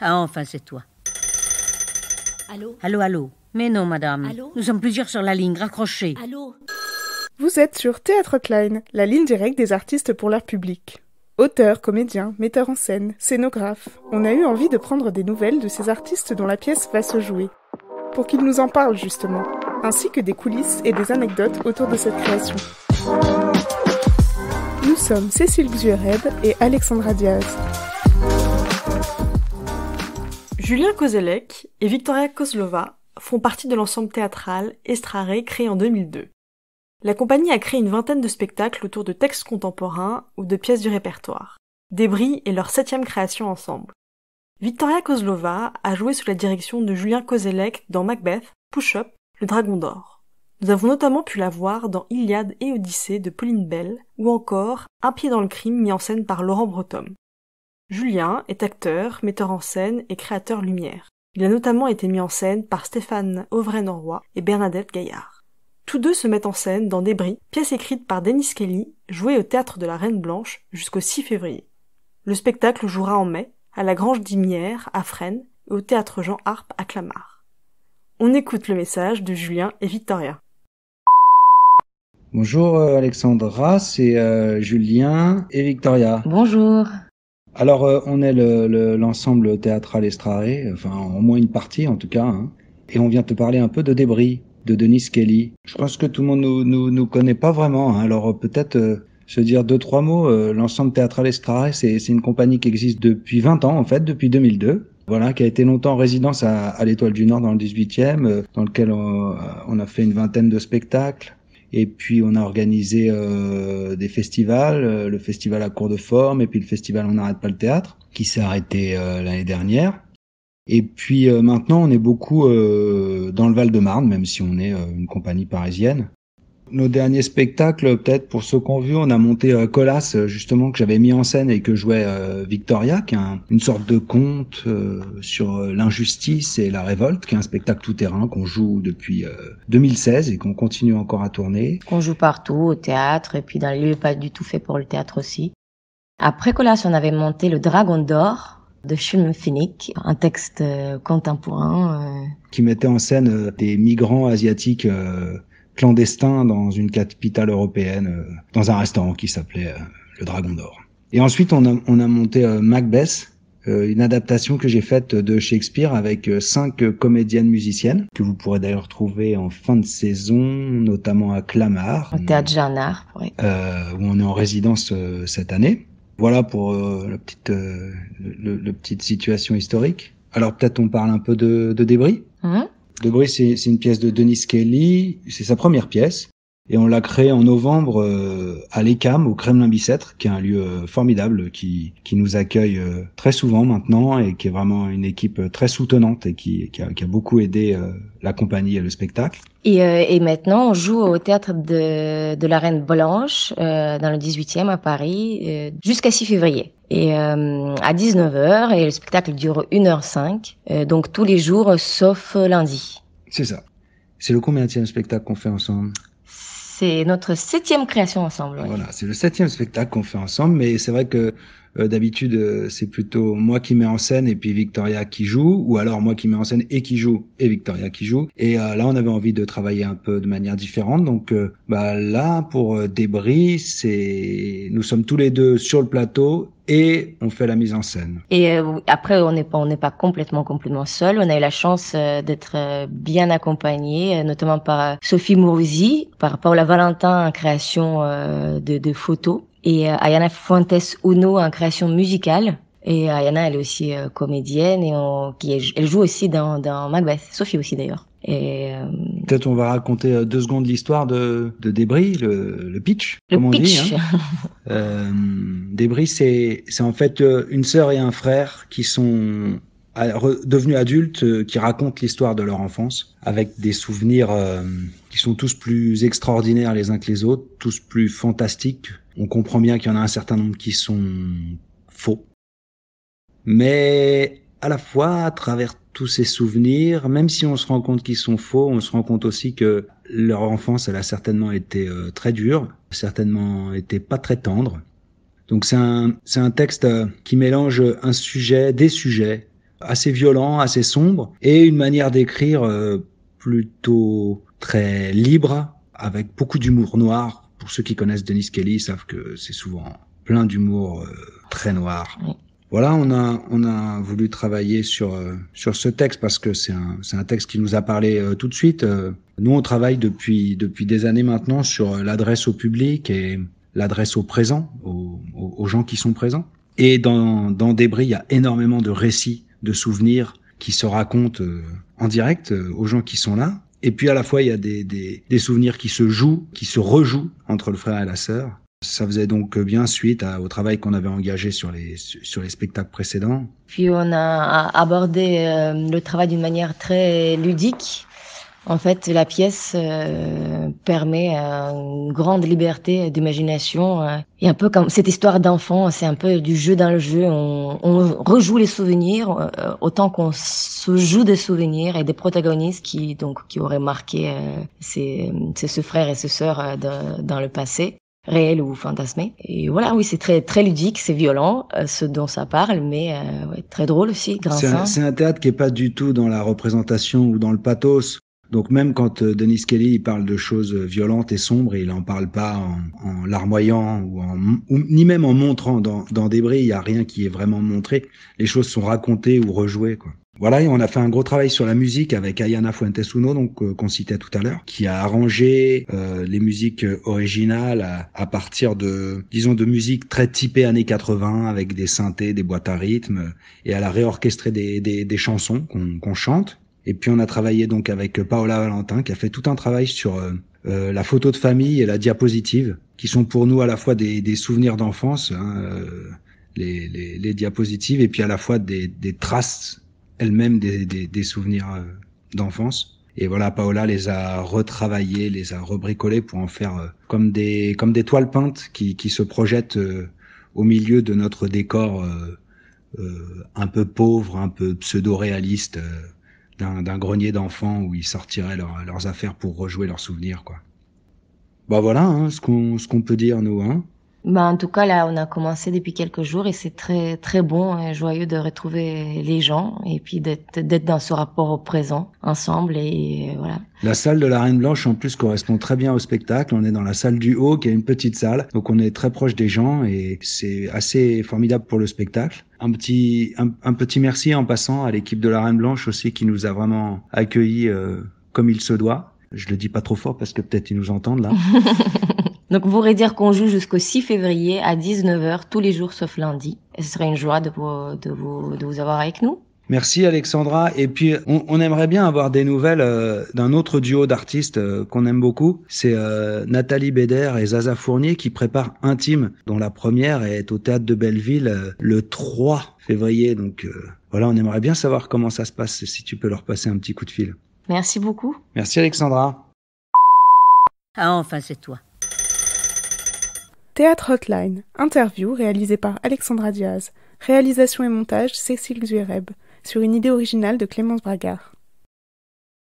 Ah, enfin, c'est toi. Allô Allô, allô Mais non, madame. Allô Nous sommes plusieurs sur la ligne, raccrochés. Allô Vous êtes sur Théâtre Klein, la ligne directe des artistes pour leur public. Auteurs, comédiens, metteurs en scène, scénographe, on a eu envie de prendre des nouvelles de ces artistes dont la pièce va se jouer, pour qu'ils nous en parlent justement, ainsi que des coulisses et des anecdotes autour de cette création. Nous sommes Cécile Xuereb et Alexandra Diaz, Julien Kozelek et Victoria Kozlova font partie de l'ensemble théâtral Estraré créé en 2002. La compagnie a créé une vingtaine de spectacles autour de textes contemporains ou de pièces du répertoire. Débris est leur septième création ensemble. Victoria Kozlova a joué sous la direction de Julien Kozelec dans Macbeth, Push Up, Le Dragon d'Or. Nous avons notamment pu la voir dans Iliade et Odyssée de Pauline Bell, ou encore Un pied dans le crime mis en scène par Laurent Breton. Julien est acteur, metteur en scène et créateur lumière. Il a notamment été mis en scène par Stéphane Auvray-Norroy et Bernadette Gaillard. Tous deux se mettent en scène dans Débris, pièce écrite par Denis Kelly, jouée au théâtre de la Reine Blanche jusqu'au 6 février. Le spectacle jouera en mai, à la Grange d'Imière, à Fresnes, et au théâtre Jean Harpe à Clamart. On écoute le message de Julien et Victoria. Bonjour euh, Alexandra, c'est euh, Julien et Victoria. Bonjour. Alors, euh, on est l'ensemble théâtral Estraré, enfin, au moins une partie en tout cas, hein. et on vient te parler un peu de débris de Denis Kelly. Je pense que tout le monde nous, nous, connaît pas vraiment, hein. alors euh, peut-être. se euh, dire deux, trois mots. L'ensemble théâtral Estraré, c'est une compagnie qui existe depuis 20 ans, en fait, depuis 2002. Voilà, qui a été longtemps en résidence à, l'Étoile du Nord dans le 18e, dans lequel on, a fait une vingtaine de spectacles. Et puis on a organisé euh, des festivals, euh, le festival à cours de forme et puis le festival On n'arrête pas le théâtre, qui s'est arrêté euh, l'année dernière. Et puis maintenant on est beaucoup dans le Val-de-Marne, même si on est une compagnie parisienne nos derniers spectacles, peut-être pour ceux qu'on vu, on a monté euh, Colas, euh, justement, que j'avais mis en scène et que jouait euh, Victoria, qui est une sorte de conte sur l'injustice et la révolte, qui est un spectacle tout-terrain qu'on joue depuis 2016 et qu'on continue encore à tourner. Qu'on joue partout, au théâtre, et puis dans les lieux pas du tout faits pour le théâtre aussi. Après Colas, on avait monté Le Dragon d'Or, de Shulm un texte contemporain. Qui mettait en scène des migrants asiatiques clandestin dans une capitale européenne, euh, dans un restaurant qui s'appelait euh, le Dragon d'Or. Et ensuite, on a, monté euh, Macbeth, une adaptation que j'ai faite de Shakespeare avec cinq comédiennes musiciennes, que vous pourrez d'ailleurs trouver en fin de saison, notamment à Clamart. Au théâtre Jarnard, oui. où on est en résidence cette année. Voilà pour la petite, le, petite situation historique. Alors peut-être on parle un peu de, débris. Mmh. Debris, c'est une pièce de Denis Kelly. C'est sa première pièce. Et on l'a créée en novembre euh, à l'ECAM, au Kremlin-Bicêtre, qui est un lieu euh, formidable, qui, nous accueille euh, très souvent maintenant et qui est vraiment une équipe très soutenante et qui, a, beaucoup aidé la compagnie et le spectacle. Et, maintenant, on joue au théâtre de, de la Reine Blanche, dans le 18e à Paris, jusqu'à 6 février et euh, à 19h et le spectacle dure 1h05, euh, donc tous les jours sauf lundi. C'est ça. C'est le combien spectacle qu'on fait ensemble C'est notre septième création ensemble. Voilà, c'est le septième spectacle qu'on fait ensemble, mais c'est vrai que euh, d'habitude, euh, c'est plutôt moi qui mets en scène et puis Victoria qui joue, ou alors moi qui mets en scène et qui joue et Victoria qui joue. Et euh, là, on avait envie de travailler un peu de manière différente. Donc bah, là, pour Débris, c'est nous sommes tous les deux sur le plateau et on fait la mise en scène. Et après, on n'est pas, on n'est pas complètement, complètement seul. On a eu la chance d'être bien accompagnés, notamment par Sophie Mourouzi, par Paula Valentin création de, de, photos et euh, Ayana Fuentes Uno en création musicale. Et euh, Ayana, elle est aussi euh, comédienne et qui elle joue aussi dans, dans Macbeth. Sophie aussi d'ailleurs. Et peut-être on va raconter deux secondes l'histoire de, de Débris, le, le pitch, le comme pitch. Hein. euh, Débris, c'est c'est en fait une sœur et un frère qui sont devenus adultes, qui racontent l'histoire de leur enfance avec des souvenirs qui sont tous plus extraordinaires les uns que les autres, tous plus fantastiques on comprend bien qu'il y en a un certain nombre qui sont faux. Mais à la fois, à travers tous ces souvenirs, même si on se rend compte qu'ils sont faux, on se rend compte aussi que leur enfance, elle a certainement été euh, très dure, certainement était pas très tendre. Donc c'est un, un texte euh, qui mélange un sujet, des sujets, assez violents, assez sombres, et une manière d'écrire euh, plutôt très libre, avec beaucoup d'humour noir, pour ceux qui connaissent Denis Kelly, savent que c'est souvent plein d'humour euh, très noir. Voilà, on a, on a voulu travailler sur, euh, sur ce texte parce que c'est un, un texte qui nous a parlé euh, tout de suite. nous, on travaille depuis, depuis des années maintenant sur l'adresse au public et l'adresse au présent, aux, aux, gens qui sont présents. Et dans, dans Débris, il y a énormément de récits, de souvenirs qui se racontent en direct aux gens qui sont là. Et puis à la fois, il y a des, souvenirs qui se jouent, qui se rejouent entre le frère et la sœur. Ça faisait donc bien suite au travail qu'on avait engagé sur les, sur les spectacles précédents. Puis on a abordé euh, le travail d'une manière très ludique, en fait, la pièce euh, permet euh, une grande liberté d'imagination. Euh, et un peu comme cette histoire d'enfant, c'est un peu du jeu dans le jeu. On, rejoue les souvenirs autant qu'on se joue des souvenirs et des protagonistes qui donc qui auraient marqué ces ce et ses sœurs dans le passé réel ou fantasmé. Et voilà, oui, c'est très très ludique, c'est violent, ce dont ça parle, mais ouais, très drôle aussi. C'est un, un, théâtre qui est pas du tout dans la représentation ou dans le pathos. Donc même quand euh, Denis Kelly parle de choses euh, violentes et sombres, il n'en parle pas en, larmoyant ou, en, ni même en montrant. Dans, dans bris, il n'y a rien qui est vraiment montré. Les choses sont racontées ou rejouées. Voilà, et on a fait un gros travail sur la musique avec Ayana Fuentesuno, donc euh, qu'on citait tout à l'heure, qui a arrangé les musiques originales à, partir de, disons, de musique très typée années 80 avec des synthés, des boîtes à rythme, et elle a réorchestré des, chansons qu'on chante. Et puis on a travaillé donc avec euh, Paola Valentin qui a fait tout un travail sur euh, euh, la photo de famille et la diapositive, qui sont pour nous à la fois des, des souvenirs d'enfance, hein, les, les, les, diapositives, et puis à la fois des, des traces elles-mêmes des, des, souvenirs d'enfance. Et voilà, Paola les a retravaillés, les a rebricolés pour en faire comme des comme des toiles peintes qui, qui se projettent au milieu de notre décor un peu pauvre, un peu pseudo-réaliste d'un grenier d'enfants où ils sortiraient leurs affaires pour rejouer leurs souvenirs. Quoi. Bah voilà hein, ce qu'on peut dire, nous. Hein. Bah, en tout cas, là, on a commencé depuis quelques jours et c'est très, très bon et joyeux de retrouver les gens et puis d'être dans ce rapport au présent ensemble et euh, voilà. La salle de la Reine Blanche, en plus, correspond très bien au spectacle. On est dans la salle du haut, qui est une petite salle. Donc, on est très proche des gens et c'est assez formidable pour le spectacle. Un petit, un, un petit merci en passant à l'équipe de la Reine Blanche aussi qui nous a vraiment accueillis euh, comme il se doit. Je le dis pas trop fort parce que peut-être ils nous entendent là. Donc, vous pourrez dire qu'on joue jusqu'au 6 février à 19h tous les jours sauf lundi. ce serait une joie de vous, avoir avec nous. Merci Alexandra. Et puis on, aimerait bien avoir des nouvelles euh, d'un autre duo d'artistes euh, qu'on aime beaucoup. C'est euh, Nathalie Béder et Zaza Fournier qui préparent Intime, dont la première est au théâtre de Belleville le 3 février. Donc voilà, on aimerait bien savoir comment ça se passe, si tu peux leur passer un petit coup de fil. Merci beaucoup. Merci Alexandra. Ah enfin c'est toi. Théâtre Hotline, interview réalisée par Alexandra Diaz, réalisation et montage Cécile Zuereb, sur une idée originale de Clémence Bragard.